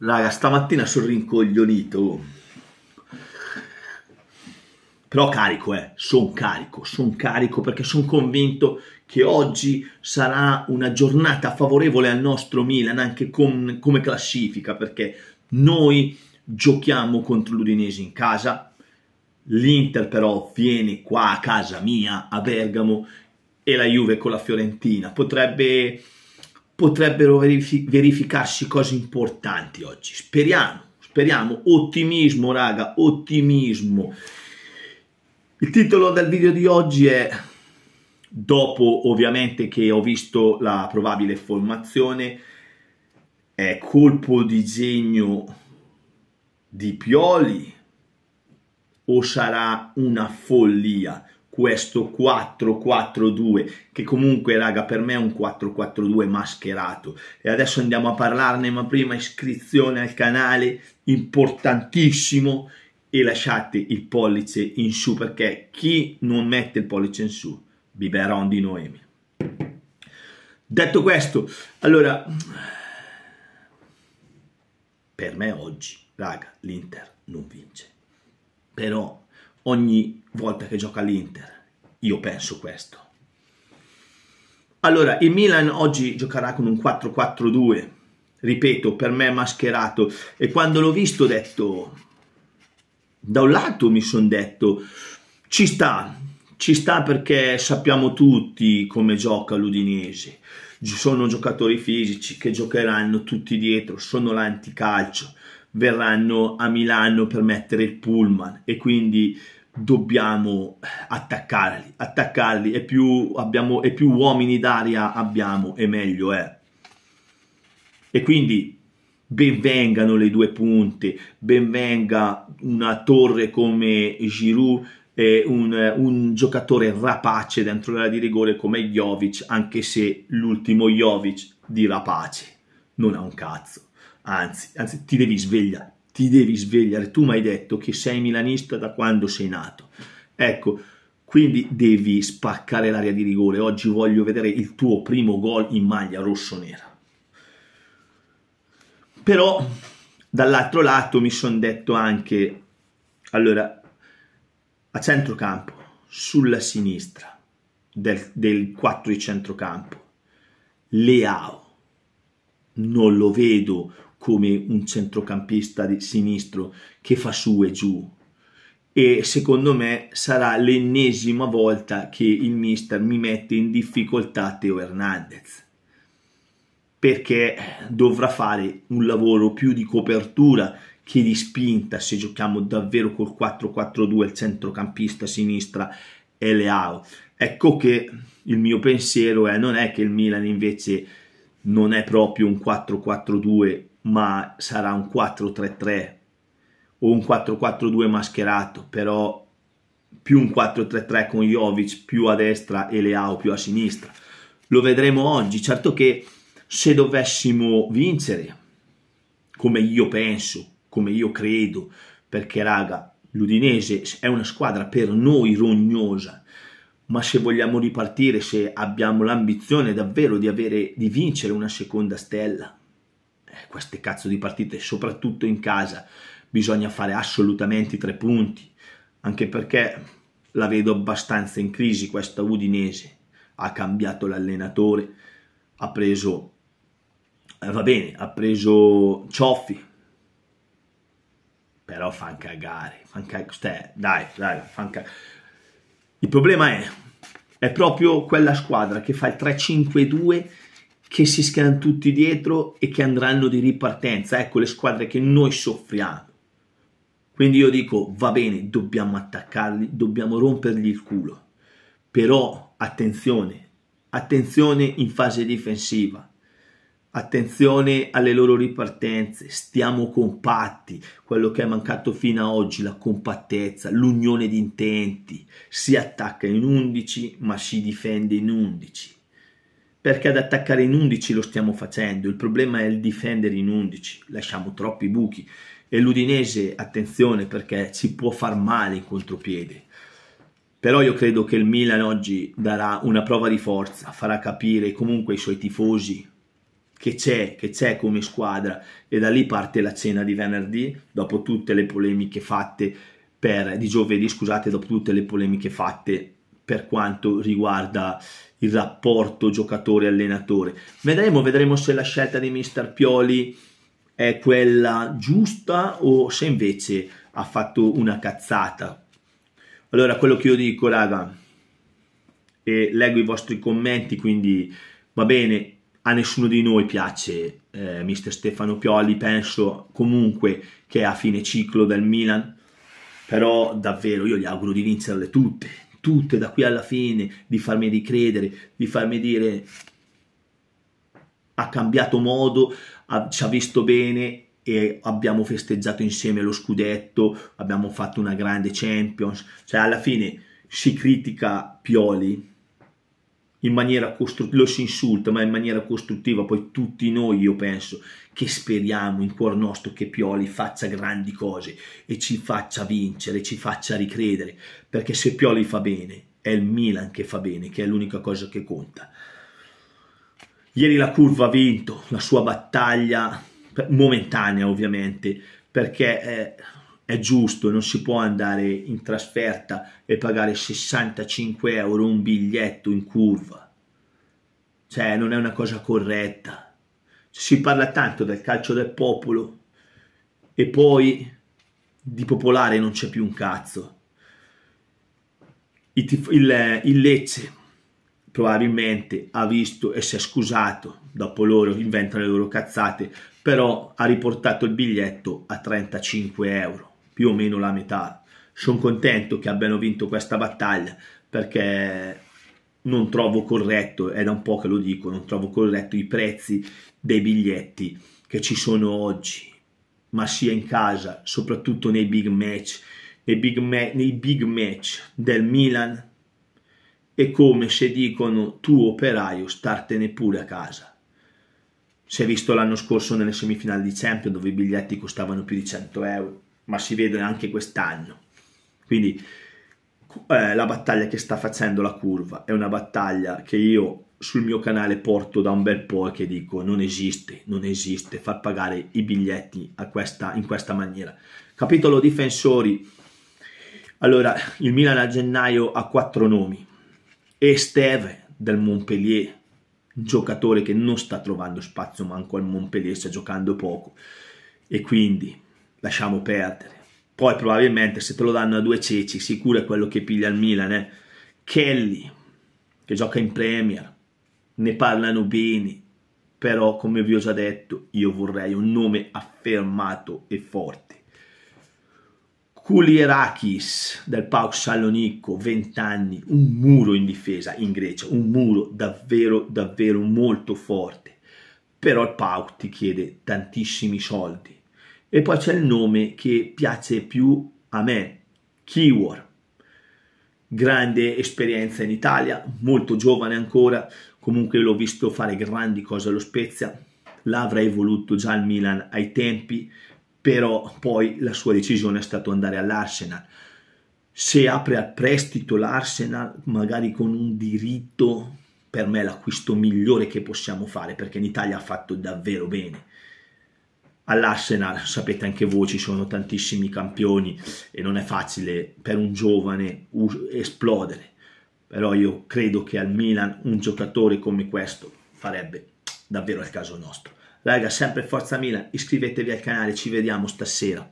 Raga, stamattina sono rincoglionito. Però carico, eh, sono carico, sono carico perché sono convinto che oggi sarà una giornata favorevole al nostro Milan anche con, come classifica perché noi giochiamo contro l'Udinese in casa, l'Inter però viene qua a casa mia, a Bergamo, e la Juve con la Fiorentina. Potrebbe potrebbero verific- verificarsi cose importanti oggi. Speriamo, speriamo. Ottimismo, raga, ottimismo. Il titolo del video di oggi è dopo ovviamente che ho visto la probabile formazione è colpo di genio di Pioli o sarà una follia questo 4-4-2 che comunque raga per me è un 4-4-2 mascherato e adesso andiamo a parlarne ma prima iscrizione al canale importantissimo e lasciate il pollice in su perché chi non mette il pollice in su biberon di Noemi detto questo allora per me oggi raga l'Inter non vince però ogni volta che gioca l'Inter. Io penso questo. Allora, il Milan oggi giocherà con un 4-4-2, ripeto, per me mascherato. E quando l'ho visto ho detto, da un lato mi sono detto, ci sta, ci sta perché sappiamo tutti come gioca l'Udinese. Ci sono giocatori fisici che giocheranno tutti dietro, sono l'anticalcio verranno a Milano per mettere il pullman e quindi dobbiamo attaccarli, attaccarli e più, abbiamo, e più uomini d'aria abbiamo e meglio è. E quindi benvengano le due punte, benvenga una torre come Giroud, e un, un, giocatore rapace dentro l'area di rigore come Jovic, anche se l'ultimo Jovic di rapace non ha un cazzo anzi, anzi ti devi svegliare, ti devi svegliare, tu mi hai detto che sei milanista da quando sei nato, ecco, quindi devi spaccare l'area di rigore, oggi voglio vedere il tuo primo gol in maglia rosso-nera. Però dall'altro lato mi sono detto anche, allora, a centrocampo, sulla sinistra del, del 4 di centrocampo, Leao, non lo vedo come un centrocampista di sinistro che fa su e giù. E secondo me sarà l'ennesima volta che il mister mi mette in difficoltà Teo Hernandez perché dovrà fare un lavoro più di copertura che di spinta se giochiamo davvero col 4-4-2 il centrocampista sinistra è Leao. Ecco che il mio pensiero è non è che il Milan invece non è proprio un 4-4-2 ma sarà un 4-3-3 o un 4-4-2 mascherato, però più un 4-3-3 con Jovic più a destra e Leao più a sinistra. Lo vedremo oggi, certo che se dovessimo vincere, come io penso, come io credo, perché raga, l'Udinese è una squadra per noi rognosa, ma se vogliamo ripartire, se abbiamo l'ambizione davvero di, avere, di vincere una seconda stella, queste cazzo di partite, soprattutto in casa, bisogna fare assolutamente i tre punti, anche perché la vedo abbastanza in crisi questa Udinese, ha cambiato l'allenatore, ha preso, eh, va bene, ha preso Cioffi, però fan cagare, fan cagare, cioè, dai, dai, fan cagare. Il problema è, è proprio quella squadra che fa il 3-5-2 che si schierano tutti dietro e che andranno di ripartenza. Ecco le squadre che noi soffriamo. Quindi io dico, va bene, dobbiamo attaccarli, dobbiamo rompergli il culo. Però attenzione, attenzione in fase difensiva. Attenzione alle loro ripartenze, stiamo compatti, quello che è mancato fino ad oggi, la compattezza, l'unione di intenti, si attacca in 11 ma si difende in 11 perché ad attaccare in 11 lo stiamo facendo, il problema è il difendere in 11, lasciamo troppi buchi e l'Udinese, attenzione perché ci può far male in contropiede, però io credo che il Milan oggi darà una prova di forza, farà capire comunque ai suoi tifosi che c'è, che c'è come squadra e da lì parte la cena di venerdì dopo tutte le polemiche fatte per, di giovedì, scusate, dopo tutte le polemiche fatte per quanto riguarda il rapporto giocatore-allenatore. Vedremo, vedremo se la scelta di Mister Pioli è quella giusta o se invece ha fatto una cazzata. Allora, quello che io dico, raga, e leggo i vostri commenti, quindi va bene, a nessuno di noi piace eh, mister Stefano Pioli, penso comunque che è a fine ciclo del Milan, però davvero io gli auguro di vincerle tutte, tutte da qui alla fine, di farmi ricredere, di farmi dire ha cambiato modo, ha, ci ha visto bene e abbiamo festeggiato insieme lo scudetto, abbiamo fatto una grande Champions, cioè alla fine si critica Pioli in maniera costruttiva, lo si insulta, ma in maniera costruttiva, poi tutti noi, io penso, che speriamo in cuor nostro che Pioli faccia grandi cose e ci faccia vincere, ci faccia ricredere, perché se Pioli fa bene, è il Milan che fa bene, che è l'unica cosa che conta. Ieri la curva ha vinto la sua battaglia momentanea, ovviamente, perché eh, è giusto, non si può andare in trasferta e pagare 65 euro un biglietto in curva. Cioè, non è una cosa corretta. Cioè, si parla tanto del calcio del popolo e poi di popolare non c'è più un cazzo. Il, il, il Lecce probabilmente ha visto e si è scusato, dopo loro inventano le loro cazzate, però ha riportato il biglietto a 35 euro più o meno la metà. Sono contento che abbiano vinto questa battaglia perché non trovo corretto, è da un po' che lo dico, non trovo corretto i prezzi dei biglietti che ci sono oggi, ma sia in casa, soprattutto nei big match, nei big, ma- nei big match del Milan, è come se dicono tu operaio startene pure a casa. Si è visto l'anno scorso nelle semifinali di Champions dove i biglietti costavano più di 100 euro ma si vede anche quest'anno. Quindi eh, la battaglia che sta facendo la curva è una battaglia che io sul mio canale porto da un bel po' e che dico non esiste, non esiste far pagare i biglietti questa, in questa maniera. Capitolo difensori. Allora, il Milan a gennaio ha quattro nomi. Esteve del Montpellier, giocatore che non sta trovando spazio manco al Montpellier, sta giocando poco. E quindi lasciamo perdere. Poi probabilmente se te lo danno a due ceci, sicuro è quello che piglia il Milan. Eh? Kelly, che gioca in Premier, ne parlano bene, però come vi ho già detto, io vorrei un nome affermato e forte. Kulierakis del Pauk Salonicco, 20 anni, un muro in difesa in Grecia, un muro davvero, davvero molto forte. Però il Pauk ti chiede tantissimi soldi e poi c'è il nome che piace più a me, Keyword. Grande esperienza in Italia, molto giovane ancora, comunque l'ho visto fare grandi cose allo Spezia, l'avrei voluto già al Milan ai tempi, però poi la sua decisione è stata andare all'Arsenal. Se apre a prestito l'Arsenal, magari con un diritto, per me l'acquisto migliore che possiamo fare, perché in Italia ha fatto davvero bene all'Arsenal, sapete anche voi, ci sono tantissimi campioni e non è facile per un giovane esplodere. Però io credo che al Milan un giocatore come questo farebbe davvero il caso nostro. Raga, sempre forza Milan, iscrivetevi al canale, ci vediamo stasera.